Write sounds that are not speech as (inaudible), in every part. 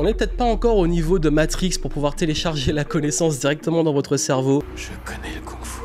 On n'est peut-être pas encore au niveau de Matrix pour pouvoir télécharger la connaissance directement dans votre cerveau. Je connais le kung fu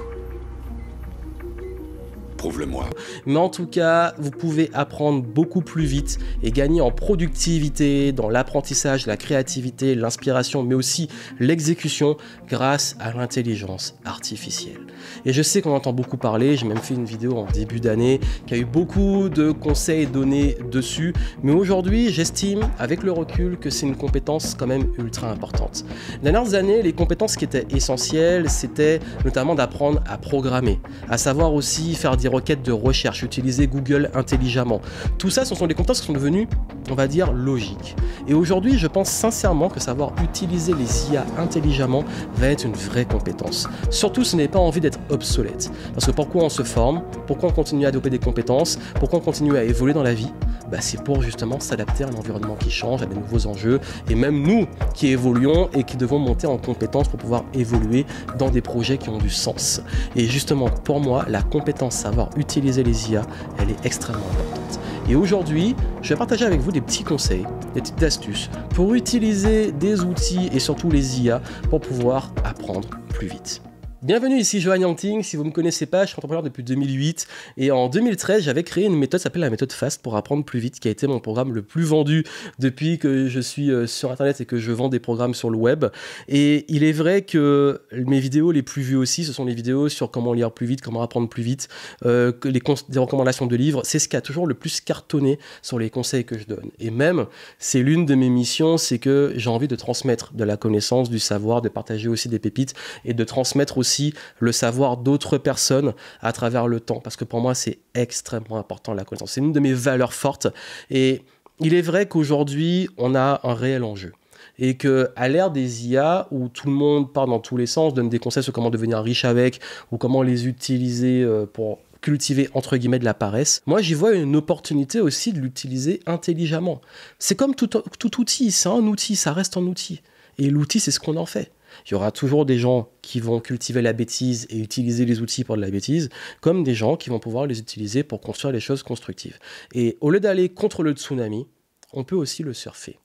le moi Mais en tout cas, vous pouvez apprendre beaucoup plus vite et gagner en productivité, dans l'apprentissage, la créativité, l'inspiration, mais aussi l'exécution grâce à l'intelligence artificielle. Et je sais qu'on entend beaucoup parler, j'ai même fait une vidéo en début d'année qui a eu beaucoup de conseils donnés dessus, mais aujourd'hui j'estime avec le recul que c'est une compétence quand même ultra importante. Les dernières années, les compétences qui étaient essentielles, c'était notamment d'apprendre à programmer, à savoir aussi faire requêtes de recherche, utiliser Google intelligemment. Tout ça, ce sont des compétences qui sont devenues, on va dire, logiques. Et aujourd'hui, je pense sincèrement que savoir utiliser les IA intelligemment va être une vraie compétence. Surtout, ce n'est pas envie d'être obsolète. Parce que pourquoi on se forme Pourquoi on continue à développer des compétences Pourquoi on continue à évoluer dans la vie bah, c'est pour justement s'adapter à un environnement qui change, à des nouveaux enjeux, et même nous qui évoluons et qui devons monter en compétences pour pouvoir évoluer dans des projets qui ont du sens. Et justement, pour moi, la compétence savoir utiliser les IA, elle est extrêmement importante. Et aujourd'hui, je vais partager avec vous des petits conseils, des petites astuces pour utiliser des outils et surtout les IA pour pouvoir apprendre plus vite. Bienvenue ici Johan Yanting, si vous ne me connaissez pas, je suis entrepreneur depuis 2008 et en 2013 j'avais créé une méthode s'appelle la méthode FAST pour apprendre plus vite qui a été mon programme le plus vendu depuis que je suis euh, sur internet et que je vends des programmes sur le web et il est vrai que mes vidéos les plus vues aussi ce sont les vidéos sur comment lire plus vite, comment apprendre plus vite, euh, les des recommandations de livres, c'est ce qui a toujours le plus cartonné sur les conseils que je donne et même c'est l'une de mes missions c'est que j'ai envie de transmettre de la connaissance, du savoir, de partager aussi des pépites et de transmettre aussi le savoir d'autres personnes à travers le temps. Parce que pour moi, c'est extrêmement important la connaissance. C'est une de mes valeurs fortes. Et il est vrai qu'aujourd'hui, on a un réel enjeu et que à l'ère des IA où tout le monde part dans tous les sens, donne des conseils sur comment devenir riche avec ou comment les utiliser euh, pour cultiver entre guillemets de la paresse. Moi, j'y vois une opportunité aussi de l'utiliser intelligemment. C'est comme tout, tout outil, c'est un outil, ça reste un outil. Et l'outil, c'est ce qu'on en fait. Il y aura toujours des gens qui vont cultiver la bêtise et utiliser les outils pour de la bêtise, comme des gens qui vont pouvoir les utiliser pour construire les choses constructives. Et au lieu d'aller contre le tsunami, on peut aussi le surfer.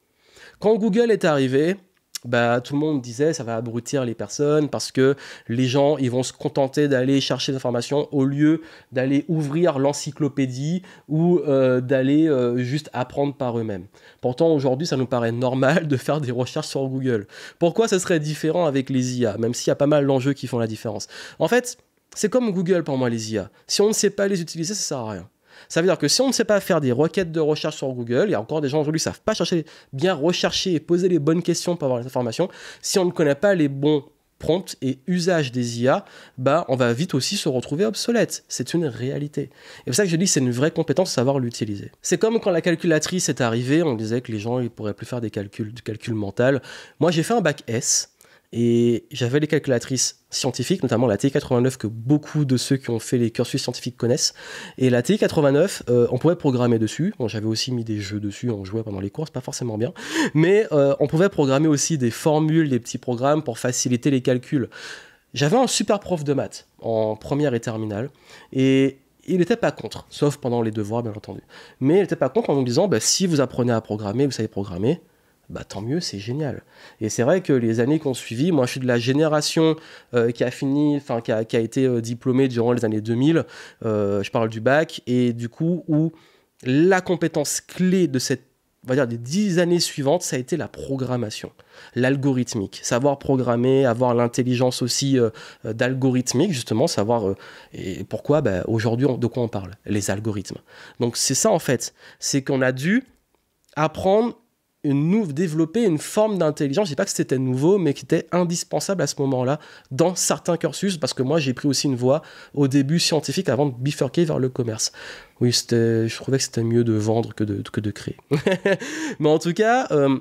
Quand Google est arrivé, bah, tout le monde disait ça va abrutir les personnes parce que les gens ils vont se contenter d'aller chercher des au lieu d'aller ouvrir l'encyclopédie ou euh, d'aller euh, juste apprendre par eux-mêmes. Pourtant aujourd'hui ça nous paraît normal de faire des recherches sur Google. Pourquoi ça serait différent avec les IA, même s'il y a pas mal d'enjeux qui font la différence En fait, c'est comme Google pour moi les IA. Si on ne sait pas les utiliser, ça sert à rien. Ça veut dire que si on ne sait pas faire des requêtes de recherche sur Google, il y a encore des gens aujourd'hui qui ne savent pas chercher, bien rechercher et poser les bonnes questions pour avoir les informations. Si on ne connaît pas les bons prompts et usages des IA, bah, on va vite aussi se retrouver obsolète. C'est une réalité. Et pour ça que je dis, c'est une vraie compétence, savoir l'utiliser. C'est comme quand la calculatrice est arrivée, on disait que les gens ne pourraient plus faire des calculs, du calcul mental. Moi, j'ai fait un bac S. Et j'avais les calculatrices scientifiques, notamment la TI-89 que beaucoup de ceux qui ont fait les cursus scientifiques connaissent. Et la TI-89, euh, on pouvait programmer dessus. Bon, j'avais aussi mis des jeux dessus, on jouait pendant les courses, pas forcément bien. Mais euh, on pouvait programmer aussi des formules, des petits programmes pour faciliter les calculs. J'avais un super prof de maths en première et terminale. Et il n'était pas contre, sauf pendant les devoirs, bien entendu. Mais il n'était pas contre en me disant, bah, si vous apprenez à programmer, vous savez programmer, bah tant mieux, c'est génial. Et c'est vrai que les années qui ont suivi, moi je suis de la génération euh, qui a fini, enfin qui a, été euh, diplômée durant les années 2000, euh, je parle du bac, et du coup où la compétence clé de cette va dire des dix années suivantes, ça a été la programmation, l'algorithmique, savoir programmer, avoir l'intelligence aussi d'algorithmique, justement, savoir et pourquoi bah, aujourd'hui de quoi on parle, les algorithmes. Donc c'est ça en fait, c'est qu'on a dû apprendre une développer une forme d'intelligence. Je dis pas que c'était nouveau, mais qui était indispensable à ce moment-là dans certains cursus, parce que moi j'ai pris aussi une voie au début scientifique avant de bifurquer vers le commerce. Oui, je trouvais que c'était mieux de vendre que de, créer. (laughs) mais en tout cas, euh,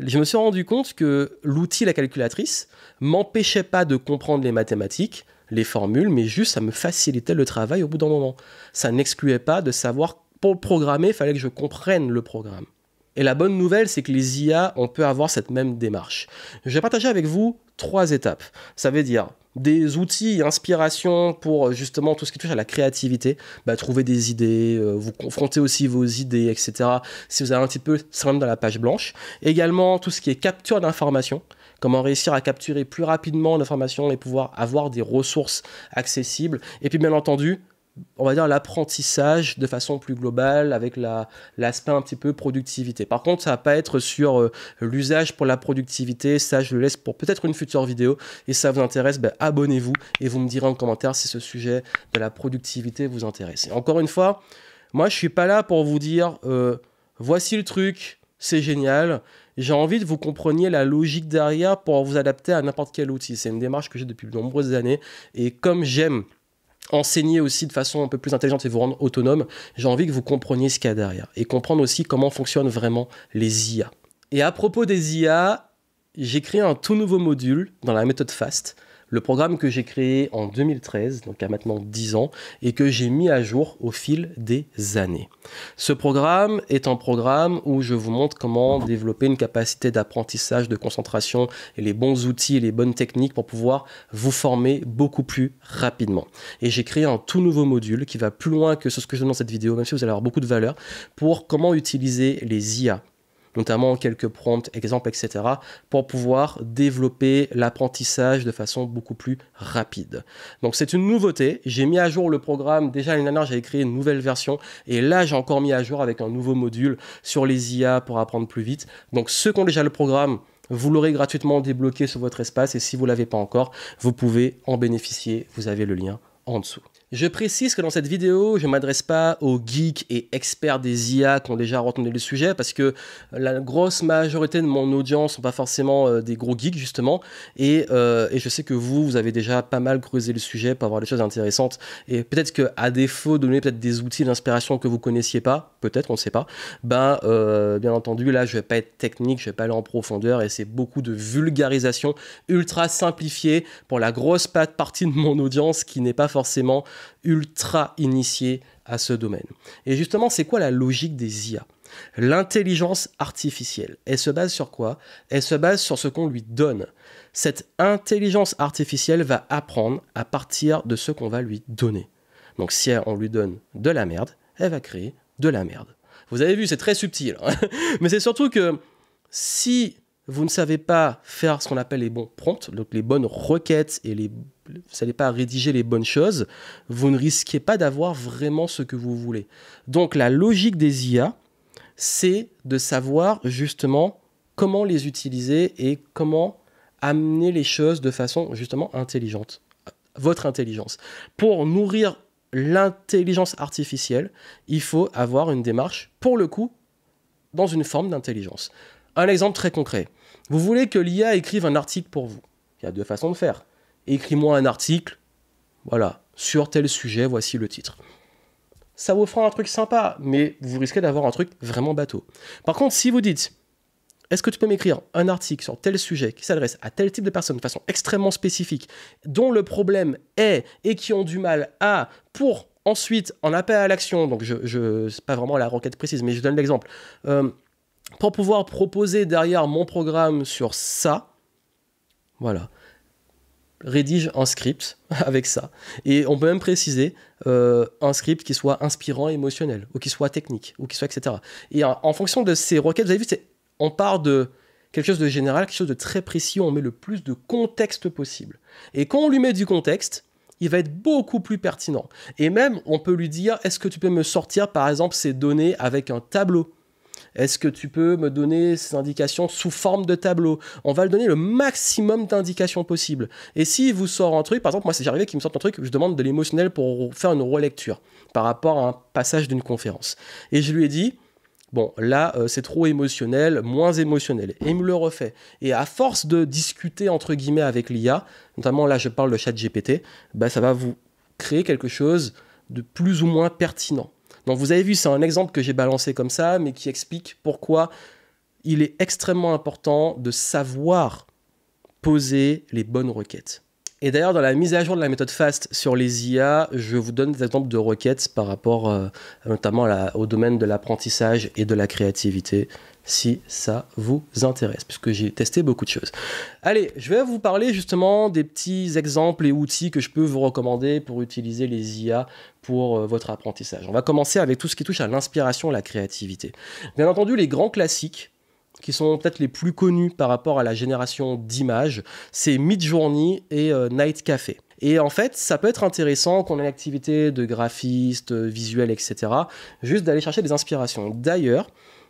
je me suis rendu compte que l'outil, la calculatrice, m'empêchait pas de comprendre les mathématiques, les formules, mais juste ça me facilitait le travail au bout d'un moment. Ça n'excluait pas de savoir pour programmer, il fallait que je comprenne le programme. Et la bonne nouvelle, c'est que les IA, on peut avoir cette même démarche. Je vais partager avec vous trois étapes. Ça veut dire des outils, inspiration pour euh, justement tout ce qui touche à la créativité, bah, trouver des idées, euh, vous confronter aussi vos idées, etc. Si vous avez un petit peu même dans la page blanche. Également tout ce qui est capture d'informations, comment réussir à capturer plus rapidement l'information et pouvoir avoir des ressources accessibles. Et puis bien entendu, on va dire l'apprentissage de façon plus globale avec l'aspect un petit peu productivité. Par contre, ça va pas être sur euh, l'usage pour la productivité, ça je le laisse pour peut-être une future vidéo et si ça vous intéresse, ben, abonnez-vous et vous me direz en commentaire si ce sujet de la productivité vous intéresse. encore une fois, moi je suis pas là pour vous dire euh, voici le truc, c'est génial. J'ai envie que vous compreniez la logique derrière pour vous adapter à n'importe quel outil. C'est une démarche que j'ai depuis de nombreuses années et comme j'aime enseigner aussi de façon un peu plus intelligente et vous rendre autonome, j'ai envie que vous compreniez ce qu'il y a derrière et comprendre aussi comment fonctionnent vraiment les IA. Et à propos des IA, j'ai créé un tout nouveau module dans la méthode FAST le programme que j'ai créé en 2013, donc a maintenant 10 ans, et que j'ai mis à jour au fil des années. Ce programme est un programme où je vous montre comment développer une capacité d'apprentissage, de concentration, et les bons outils et les bonnes techniques pour pouvoir vous former beaucoup plus rapidement. Et j'ai créé un tout nouveau module qui va plus loin que ce que je donne dans cette vidéo, même si vous allez avoir beaucoup de valeur, pour comment utiliser les IA notamment quelques prompts, exemples, etc., pour pouvoir développer l'apprentissage de façon beaucoup plus rapide. Donc c'est une nouveauté. J'ai mis à jour le programme. Déjà l'année dernière, j'avais créé une nouvelle version. Et là, j'ai encore mis à jour avec un nouveau module sur les IA pour apprendre plus vite. Donc ceux qui ont déjà le programme, vous l'aurez gratuitement débloqué sur votre espace et si vous ne l'avez pas encore, vous pouvez en bénéficier. Vous avez le lien en dessous. Je précise que dans cette vidéo, je ne m'adresse pas aux geeks et experts des IA qui ont déjà retenu le sujet, parce que la grosse majorité de mon audience sont pas forcément euh, des gros geeks, justement, et, euh, et, je sais que vous, vous avez déjà pas mal creusé le sujet pour avoir des choses intéressantes, et peut-être qu'à défaut de donner peut-être des outils d'inspiration que vous connaissiez pas, peut-être, on ne sait pas, bah bien entendu, là, je vais pas être technique, je vais pas aller en profondeur, et c'est beaucoup de vulgarisation ultra simplifiée pour la grosse partie de mon audience qui n'est pas forcément ultra initié à ce domaine. Et justement, c'est quoi la logique des IA L'intelligence artificielle, elle se base sur quoi Elle se base sur ce qu'on lui donne. Cette intelligence artificielle va apprendre à partir de ce qu'on va lui donner. Donc si on lui donne de la merde, elle va créer de la merde. Vous avez vu, c'est très subtil. Hein. (laughs) Mais c'est surtout que si vous ne savez pas faire ce qu'on appelle les bons prompts, donc les bonnes requêtes et les, vous ne savez pas rédiger les bonnes choses, vous ne risquez pas d'avoir vraiment ce que vous voulez. Donc la logique des IA, c'est de savoir justement comment les utiliser et comment amener les choses de façon justement intelligente. Votre intelligence. Pour nourrir l'intelligence artificielle, il faut avoir une démarche, pour le coup, dans une forme d'intelligence. Un exemple très concret. Vous voulez que l'IA écrive un article pour vous. Il y a deux façons de faire. Écris-moi un article, voilà, sur tel sujet, voici le titre. Ça vous fera un truc sympa, mais vous risquez d'avoir un truc vraiment bateau. Par contre, si vous dites, est-ce que tu peux m'écrire un article sur tel sujet qui s'adresse à tel type de personnes de façon extrêmement spécifique, dont le problème est et qui ont du mal à, pour ensuite en appel à l'action, donc je, je c'est pas vraiment la requête précise, mais je donne l'exemple. Euh, pour pouvoir proposer derrière mon programme sur ça. Voilà. Rédige un script (laughs) avec ça. Et on peut même préciser euh, un script qui soit inspirant, émotionnel, ou qui soit technique, ou qui soit etc. Et en, fonction de ces requêtes, vous avez vu, on part de quelque chose de général, quelque chose de très précis, on met le plus de contexte possible. Et quand on lui met du contexte, il va être beaucoup plus pertinent. Et même, on peut lui dire, est-ce que tu peux me sortir, par exemple, ces données avec un tableau est-ce que tu peux me donner ces indications sous forme de tableau On va le donner le maximum d'indications possibles. Et s'il vous sort un truc, par exemple, moi c'est j'arrivais qu'il me sorte un truc, je demande de l'émotionnel pour faire une relecture par rapport à un passage d'une conférence. Et je lui ai dit, Bon, là, euh, c'est trop émotionnel, moins émotionnel. Et il me le refait. Et à force de discuter, entre guillemets, avec l'IA, notamment là, je parle de chat GPT, bah, ça va vous créer quelque chose de plus ou moins pertinent. Donc vous avez vu, c'est un exemple que j'ai balancé comme ça, mais qui explique pourquoi il est extrêmement important de savoir poser les bonnes requêtes. Et d'ailleurs, dans la mise à jour de la méthode FAST sur les IA, je vous donne des exemples de requêtes par rapport euh, notamment au domaine de l'apprentissage et de la créativité, si ça vous intéresse, puisque j'ai testé beaucoup de choses. Allez, je vais vous parler justement des petits exemples et outils que je peux vous recommander pour utiliser les IA pour euh, votre apprentissage. On va commencer avec tout ce qui touche à l'inspiration, et la créativité. Bien entendu, les grands classiques qui sont peut-être les plus connus par rapport à la génération d'images, c'est Midjourney et euh, Night Café. Et en fait, ça peut être intéressant qu'on ait une activité de graphiste, euh, visuel, etc., juste d'aller chercher des inspirations. D'ailleurs,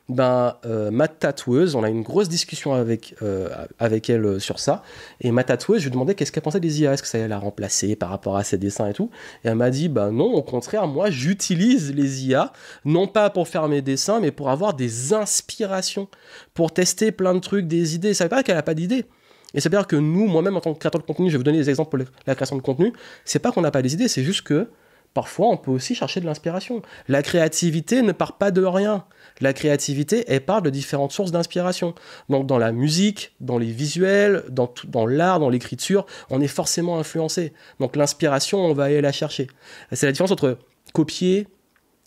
ben, euh, ma tatoueuse, on a une grosse discussion avec, euh, avec elle euh, sur ça, et ma tatoueuse, je lui demandais qu'est-ce qu'elle pensait des IA, est-ce que ça allait la remplacer par rapport à ses dessins et tout, et elle m'a dit, ben non, au contraire, moi j'utilise les IA, non pas pour faire mes dessins, mais pour avoir des inspirations, pour tester plein de trucs, des idées, ça veut pas qu'elle n'a pas d'idées. Et cest veut dire que nous, moi-même, en tant que créateur de contenu, je vais vous donner des exemples pour la création de contenu, c'est pas qu'on n'a pas des idées, c'est juste que Parfois, on peut aussi chercher de l'inspiration. La créativité ne part pas de rien. La créativité, elle part de différentes sources d'inspiration. Donc, dans la musique, dans les visuels, dans, l'art, dans l'écriture, on est forcément influencé. Donc, l'inspiration, on va aller la chercher. C'est la différence entre copier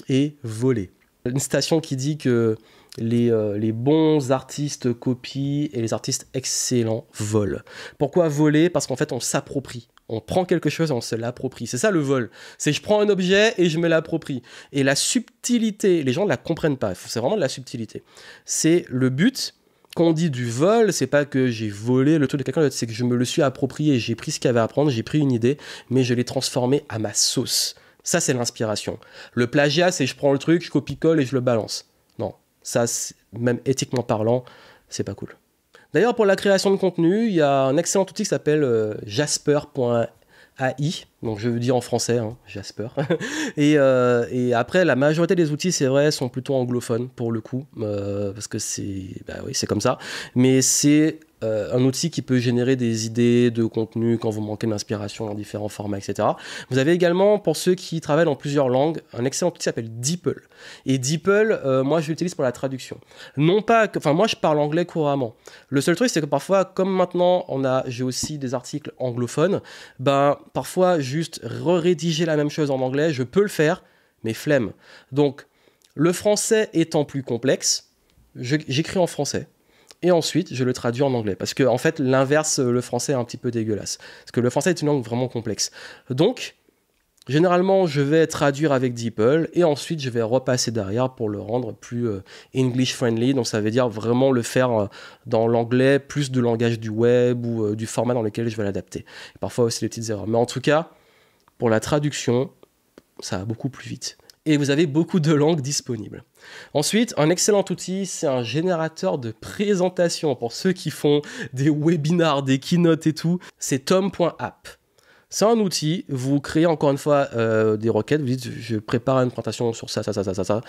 et voler. Une station qui dit que euh, les, bons artistes copient et les artistes excellents volent. Pourquoi voler Parce qu'en fait, on s'approprie. On prend quelque chose et on se l'approprie. C'est ça le vol. C'est je prends un objet et je me l'approprie. Et la subtilité, les gens ne la comprennent pas. C'est vraiment de la subtilité. C'est le but. Quand on dit du vol, c'est pas que j'ai volé le truc de quelqu'un d'autre, c'est que je me le suis approprié, j'ai pris ce qu'il y avait à prendre, j'ai pris une idée, mais je l'ai transformé à ma sauce. Ça, c'est l'inspiration. Le plagiat, c'est je prends le truc, je copie-colle et je le balance. Non, ça, même éthiquement parlant, c'est pas cool. D'ailleurs, pour la création de contenu, il y a un excellent outil qui s'appelle euh, jasper.ai donc je veux dire en français, hein, Jasper. (laughs) Euh, et, après, la majorité des outils, c'est vrai, sont plutôt anglophones pour le coup, euh, parce que c'est bah oui, c'est comme ça. Mais c'est euh, un outil qui peut générer des idées de contenu quand vous manquez d'inspiration dans différents formats, etc. Vous avez également, pour ceux qui travaillent en plusieurs langues, un excellent outil qui s'appelle DeepL. Et DeepL, moi, je l'utilise pour la traduction. Non pas que, enfin, moi, je parle anglais couramment. Le seul truc, c'est que parfois, comme maintenant, on a, j'ai aussi des articles anglophones, ben, parfois, juste rédiger la même chose en anglais, je peux le faire, mais flemme. Donc, le français étant plus complexe, j'écris en français. Et ensuite, je le traduis en anglais. Parce que, en fait, l'inverse, euh, le français est un petit peu dégueulasse. Parce que le français est une langue vraiment complexe. Donc, Généralement, je vais traduire avec DeepL et ensuite je vais repasser derrière pour le rendre plus euh, English friendly. Donc ça veut dire vraiment le faire euh, dans l'anglais, plus de langage du web ou du format dans lequel je vais l'adapter. Parfois aussi les petites erreurs. Mais en tout cas, pour la traduction, ça va beaucoup plus vite. Et vous avez beaucoup de langues disponibles. Ensuite, un excellent outil, c'est un générateur de présentation pour ceux qui font des webinars, des keynotes et tout. C'est tom.app. C'est un outil, vous créez encore une fois euh, des requêtes, vous dites je prépare une présentation sur ça, ça, ça, ça, ça, ça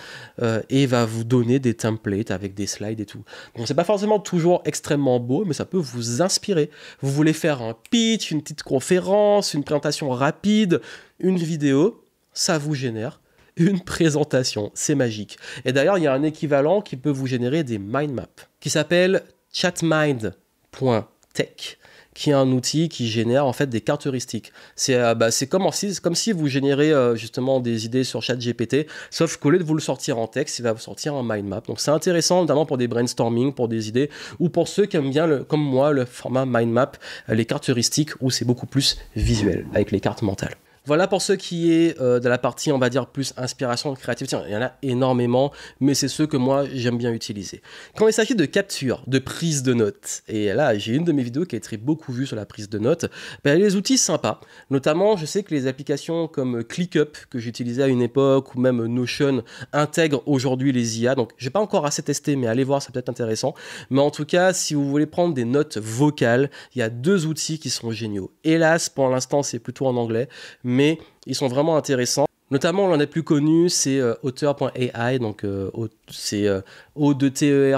euh, et va vous donner des templates avec des slides et tout. Bon, c'est pas forcément toujours extrêmement beau, mais ça peut vous inspirer. Vous voulez faire un pitch, une petite conférence, une présentation rapide, une vidéo, ça vous génère une présentation, c'est magique. Et d'ailleurs, il y a un équivalent qui peut vous générer des mind maps, qui s'appelle chatmind.tech qui est un outil qui génère en fait des cartes heuristiques. C'est euh, bah, comme, comme, si vous générez euh, justement des idées sur ChatGPT, sauf qu'au lieu de vous le sortir en texte, il va vous sortir en mind map. Donc c'est intéressant notamment pour des brainstorming, pour des idées, ou pour ceux qui aiment bien, comme moi, le format mind map, euh, les cartes heuristiques où c'est beaucoup plus visuel avec les cartes mentales. Voilà pour ce qui est euh, de la partie, on va dire, plus inspiration créative. il y en a énormément, mais c'est ceux que moi, j'aime bien utiliser. Quand il s'agit de capture, de prise de notes, et là, j'ai une de mes vidéos qui a été beaucoup vue sur la prise de notes, ben, il outils sympas. Notamment, je sais que les applications comme ClickUp, que j'utilisais à une époque, ou même Notion, intègrent aujourd'hui les IA. Donc, j'ai pas encore assez testé, mais allez voir, ça peut être intéressant. Mais en tout cas, si vous voulez prendre des notes vocales, il y a deux outils qui sont géniaux. Hélas, pour l'instant, c'est plutôt en anglais, mais ils sont vraiment intéressants. Notamment, l'un des plus connus, c'est euh, auteur.ai, donc euh, c'est euh, e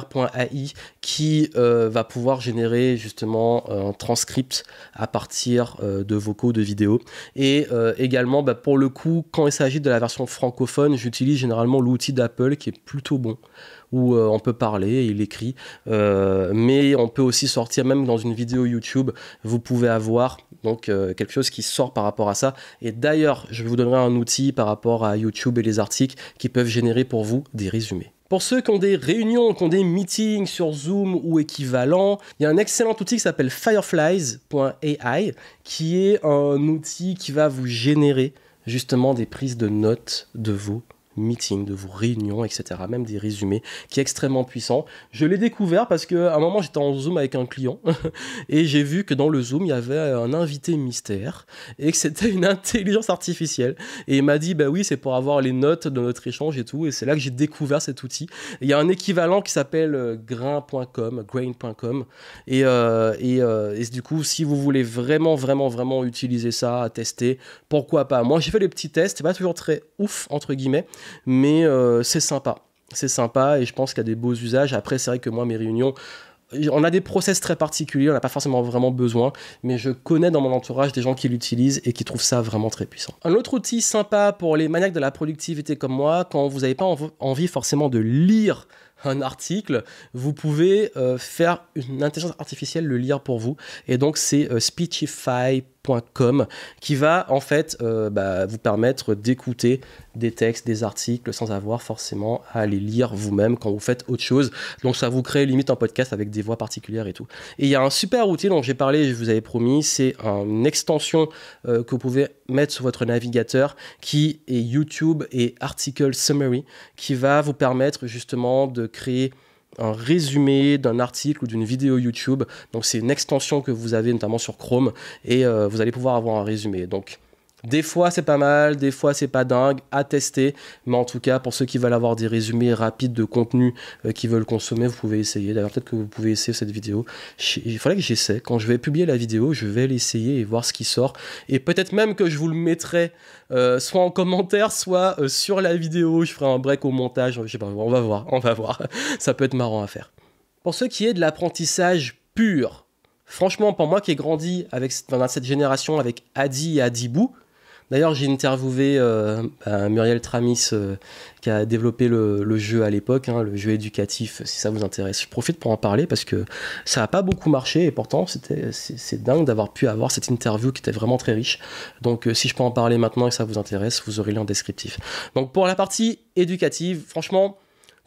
qui euh, va pouvoir générer justement un transcript à partir de vocaux, de vidéos. Et également, bah, pour le coup, quand il s'agit de la version francophone, j'utilise généralement l'outil d'Apple qui est plutôt bon où on peut parler, et il écrit, mais on peut aussi sortir même dans une vidéo YouTube, vous pouvez avoir donc euh, quelque chose qui sort par rapport à ça. Et d'ailleurs, je vous donnerai un outil par rapport à YouTube et les articles qui peuvent générer pour vous des résumés. Pour ceux qui ont des réunions, qui ont des meetings sur Zoom ou équivalent, il y a un excellent outil qui s'appelle fireflies.ai qui est un outil qui va vous générer justement des prises de notes de vos meetings, de vos réunions, etc. Même des résumés, qui est extrêmement puissant. Je l'ai découvert parce qu'à un moment, j'étais en Zoom avec un client (laughs) et j'ai vu que dans le Zoom, il y avait un invité mystère et que c'était une (laughs) intelligence artificielle. Et il m'a dit, bah oui, c'est pour avoir les notes de notre échange et tout. Et c'est là que j'ai découvert cet outil. Il y a un équivalent qui s'appelle euh, grain.com, grain.com. Et, euh, et, euh, et, du coup, si vous voulez vraiment, vraiment, vraiment utiliser ça, tester, pourquoi pas Moi, j'ai fait des petits tests, c'est pas toujours très ouf, entre guillemets, mais euh, c'est sympa. C'est sympa et je pense qu'il y a des beaux usages. Après, c'est vrai que moi, mes réunions, on a des process très particuliers, on n'a pas forcément vraiment besoin, mais je connais dans mon entourage des gens qui l'utilisent et qui trouvent ça vraiment très puissant. Un autre outil sympa pour les maniaques de la productivité comme moi, quand vous n'avez pas envie forcément de lire un article, vous pouvez euh, faire une intelligence artificielle le lire pour vous. Et donc c'est euh, Speechify qui va en fait euh, bah, vous permettre d'écouter des textes, des articles sans avoir forcément à les lire vous-même quand vous faites autre chose. Donc ça vous crée limite un podcast avec des voix particulières et tout. Et il y a un super outil dont j'ai parlé, je vous avais promis, c'est une extension euh, que vous pouvez mettre sur votre navigateur qui est YouTube et Article Summary qui va vous permettre justement de créer un résumé d'un article ou d'une vidéo YouTube. Donc c'est une extension que vous avez notamment sur Chrome et euh, vous allez pouvoir avoir un résumé. Donc des fois c'est pas mal, des fois c'est pas dingue, à tester. Mais en tout cas, pour ceux qui veulent avoir des résumés rapides de contenu euh, qui veulent consommer, vous pouvez essayer. D'ailleurs, peut-être que vous pouvez essayer cette vidéo. Il fallait que j'essaie. Quand je vais publier la vidéo, je vais l'essayer et voir ce qui sort. Et peut-être même que je vous le mettrai euh, soit en commentaire, soit euh, sur la vidéo. Je ferai un break au montage. Je sais pas, on va voir, on va voir. (laughs) Ça peut être marrant à faire. Pour ce qui est de l'apprentissage pur, franchement, pour moi qui ai grandi avec dans cette génération avec Adi et Adibou, D'ailleurs, j'ai interviewé euh, bah, Muriel Tramis euh, qui a développé le, jeu à l'époque, hein, le jeu éducatif, si ça vous intéresse. Je profite pour en parler parce que ça n'a pas beaucoup marché et pourtant c'est dingue d'avoir pu avoir cette interview qui était vraiment très riche. Donc euh, si je peux en parler maintenant et ça vous intéresse, vous aurez le lien descriptif. Donc pour la partie éducative, franchement,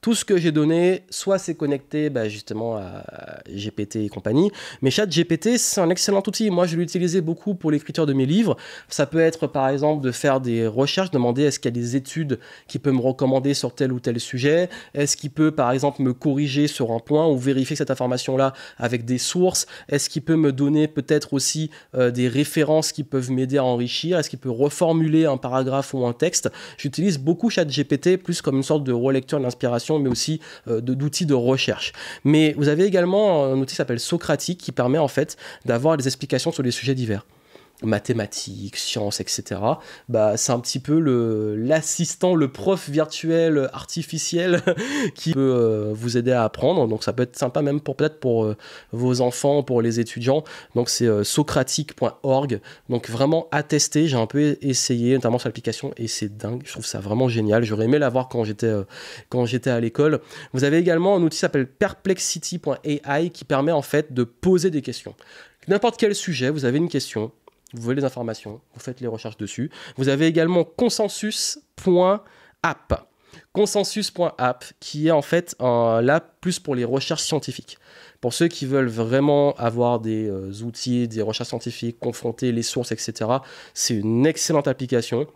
tout ce que j'ai donné, soit c'est connecté bah, justement à GPT et compagnie, mais GPT c'est un excellent outil. Moi, je l'utilisais beaucoup pour l'écriture de mes livres. Ça peut être, par exemple, de faire des recherches, demander est-ce qu'il y a des études qui peut me recommander sur tel ou tel sujet, est-ce qu'il peut, par exemple, me corriger sur un point ou vérifier cette information-là avec des sources, est-ce qu'il peut me donner peut-être aussi euh, des références qui peuvent m'aider à enrichir, est-ce qu'il peut reformuler un paragraphe ou un texte. J'utilise beaucoup chat GPT plus comme une sorte de relecture d'inspiration mais aussi euh, d'outils de, de, recherche. Mais vous avez également un outil qui s'appelle Socratique qui permet en fait d'avoir des explications sur des sujets divers mathématiques, sciences, etc. Bah, c'est un petit peu l'assistant, le prof virtuel artificiel (laughs) qui peut euh, vous aider à apprendre. Donc ça peut être sympa même pour peut-être pour euh, vos enfants, pour les étudiants. Donc c'est socratic.org. Euh, socratique.org. Donc vraiment à tester. J'ai un peu essayé, notamment sur l'application, et c'est dingue. Je trouve ça vraiment génial. J'aurais aimé l'avoir quand j'étais quand j'étais à l'école. Vous avez également un outil qui s'appelle perplexity.ai qui permet en fait de poser des questions. N'importe quel sujet, vous avez une question, vous voulez les informations, vous faites les recherches dessus. Vous avez également consensus.app. Consensus.app qui est en fait un, plus pour les recherches scientifiques. Pour ceux qui veulent vraiment avoir des euh, outils, des recherches scientifiques, confronter les sources, etc., c'est une excellente application.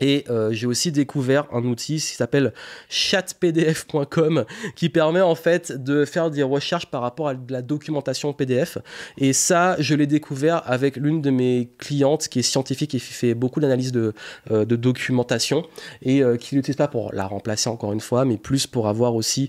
Et euh, j'ai aussi découvert un outil qui s'appelle chatpdf.com qui permet en fait de faire des recherches par rapport à de la documentation PDF. Et ça, je l'ai découvert avec l'une de mes clientes qui est scientifique et qui fait beaucoup d'analyse de, euh, de, documentation et euh, qui l'utilise pas pour la remplacer encore une fois, mais plus pour avoir aussi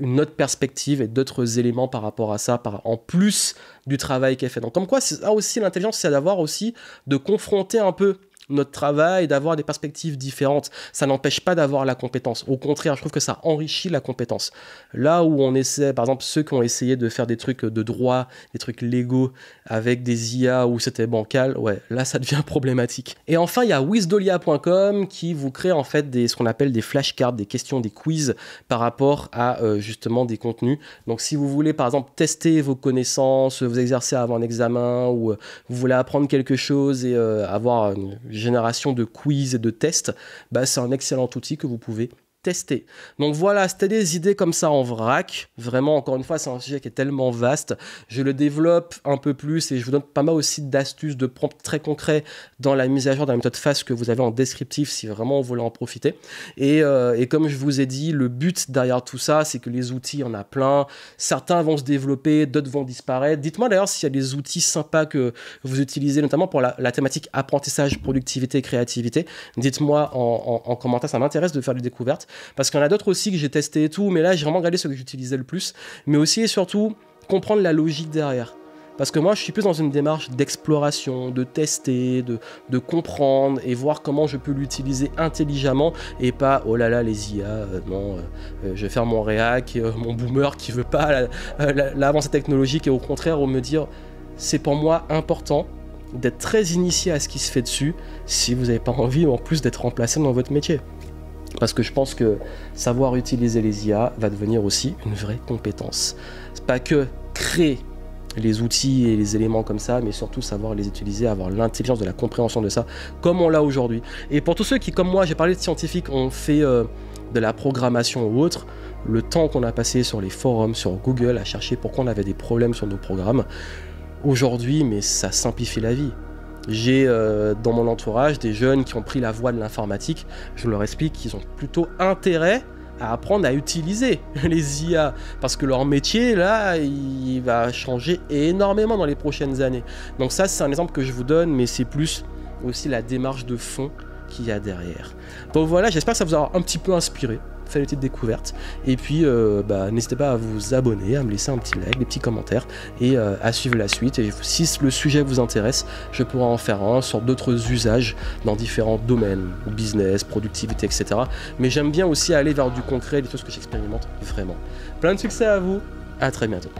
une autre perspective et d'autres éléments par rapport à ça, en plus du travail qu'elle fait. Donc comme quoi, c'est ça aussi l'intelligence, c'est d'avoir aussi de confronter un peu notre travail, d'avoir des perspectives différentes. Ça n'empêche pas d'avoir la compétence. Au contraire, je trouve que ça enrichit la compétence. Là où on essaie, par exemple, ceux qui ont essayé de faire des trucs de droit, des trucs légaux avec des IA où c'était bancal, ouais, là ça devient (laughs) problématique. Et enfin, il y a wizdolia.com qui vous crée en fait des, ce qu'on appelle des flashcards, des questions, des quiz par rapport à euh, justement des contenus. Donc si vous voulez par exemple tester vos connaissances, vous exercer avant un examen ou euh, vous voulez apprendre quelque chose et euh, avoir une génération de quiz et de tests, bah, c'est un excellent outil que vous pouvez tester. Donc voilà, c'était des idées comme ça en vrac. Vraiment, encore une fois, c'est un sujet qui est tellement vaste. Je le développe un peu plus et je vous donne pas mal aussi d'astuces, de prompts très concrets dans la mise à jour de la méthode face que vous avez en descriptif si vraiment vous voulez en profiter. Euh, et, comme je vous ai dit, le but derrière tout ça, c'est que les outils, il y en a plein. Certains vont se développer, d'autres vont disparaître. Dites-moi d'ailleurs s'il y a des outils sympas que vous utilisez, notamment pour la, thématique apprentissage, productivité, créativité. Dites-moi en, en commentaire, ça m'intéresse de faire des découvertes parce qu'il y en a d'autres aussi que j'ai testé et tout, mais là j'ai vraiment regardé ce que j'utilisais le plus, mais aussi et surtout comprendre la logique derrière. Parce que moi, je suis plus dans une démarche d'exploration, de tester, de, comprendre et voir comment je peux l'utiliser intelligemment et pas oh là là les IA, euh, non, euh, euh, je vais faire mon réac, mon boomer qui veut pas l'avancée technologique et au contraire, on me dire c'est pour moi important d'être très initié à ce qui se fait dessus si vous n'avez pas envie en plus d'être remplacé dans votre métier. Parce que je pense que savoir utiliser les IA va devenir aussi une vraie compétence. C'est pas que créer les outils et les éléments comme ça, mais surtout savoir les utiliser, avoir l'intelligence de la compréhension de ça, comme on l'a aujourd'hui. Et pour tous ceux qui, comme moi, j'ai parlé de scientifiques, ont fait euh, de la programmation ou autre, le temps qu'on a passé sur les forums, sur Google, à chercher pourquoi on avait des problèmes sur nos programmes, aujourd'hui, mais ça simplifie la vie. J'ai euh, dans mon entourage des jeunes qui ont pris la voie de l'informatique. Je leur explique qu'ils ont plutôt intérêt à apprendre à utiliser (laughs) les IA parce que leur métier là il va changer énormément dans les prochaines années. Donc ça c'est un exemple que je vous donne mais c'est plus aussi la démarche de fond qu'il y a derrière. Bon, voilà, j'espère que ça vous aura un petit peu inspiré fait les petites découverte. Et puis, euh, bah, n'hésitez pas à vous abonner, à me laisser un petit like, des petits commentaires et euh, à suivre la suite. Et si le sujet vous intéresse, je pourrais en faire un sur d'autres usages dans différents domaines, business, productivité, etc. Mais j'aime bien aussi aller vers du concret, des choses que j'expérimente vraiment. Plein de succès à vous, à très bientôt.